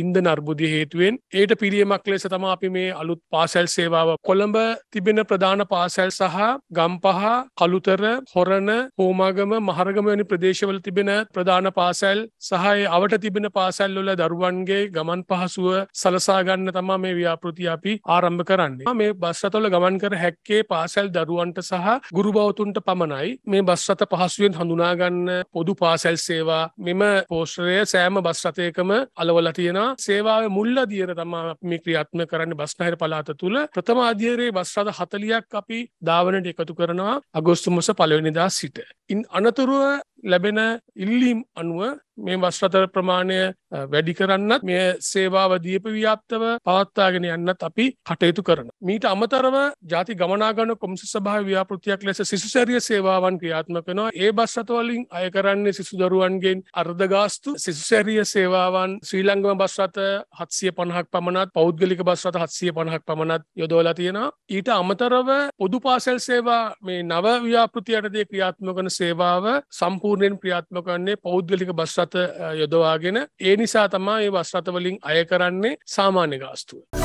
ඉන්දන අර්බුදය හේතුවෙන් ඒට පිළියමක් ලෙස තම අපි මේ අලුත් පාසැල් සේවාව කොළඹ තිබෙන ප්‍රධාන පාසැල් සහ ගම්පහ කළුතර හොරණ හෝමාගම මහරගම වැනි ප්‍රදේශවල තිබෙන ප්‍රධාන පාසැල් සහය අවට තිබෙන පාසැල් වල දරුවන්ගේ ගමන් පහසුව සලසා ගන්න තමා මේ ව්‍යාපෘති අපි ආරම්භ කරන්නේ මේ බස් රටවල ගමන් කර හැක්කේ පාසැල් දරුවන්ට සහ ගුරු බවතුන්ට පමණයි මේ බස් රට පහසුවෙන් හඳුනා ගන්න පොදු පාසැල් සේවා මෙම පෝස්ටරය සෑම බස් රථයකම අලවලා තියෙනවා යෝජනා සේවාව මුල්ල දියර තමා මේ ක්‍රියාත්ම කරන්න බස්නහිර පලාත තුළ ප්‍රථම අධියරේ බස්රාධ හතලියක් අපි ධාවනට එකතු කරනවා අගොස්තු මොස පලවෙනිදා සිට. ඉන් අනතුරුව ලැබෙන ඉල්ලීම් අනුව මේ වස්රතර ප්‍රමාණය වැඩි කරන්නත් මේ සේවාව දීප ව්‍යාප්තව පවත්වාගෙන යන්නත් අපි කටයුතු කරන. මීට අමතරව ජාති ගමනාගන කොමිස සභාව ව්‍යාපෘතියක් ලෙස සිසුසැරිය සේවාවන් ක්‍රියාත්මක වෙනවා. ඒ බස් රථවලින් අය කරන්නේ සිසු දරුවන්ගෙන් අර්ධ ගාස්තු සිසුසැරිය සේවාවන් ශ්‍රී ලංකම බස් රථ 750ක් පමණත් පෞද්ගලික බස් රථ 750ක් පමණත් යොදවලා තියෙනවා. ඊට අමතරව පොදු පාසල් සේවා මේ නව ව්‍යාපෘතියටදී ක්‍රියාත්මක කරන සේවාව සම්පූර්ණ සම්පූර්ණයෙන් ක්‍රියාත්මක වන්නේ පෞද්ගලික බස් රථ යොදවාගෙන ඒ නිසා තමයි මේ බස් රථ වලින් අය කරන්නේ සාමාන්‍ය ගාස්තුව.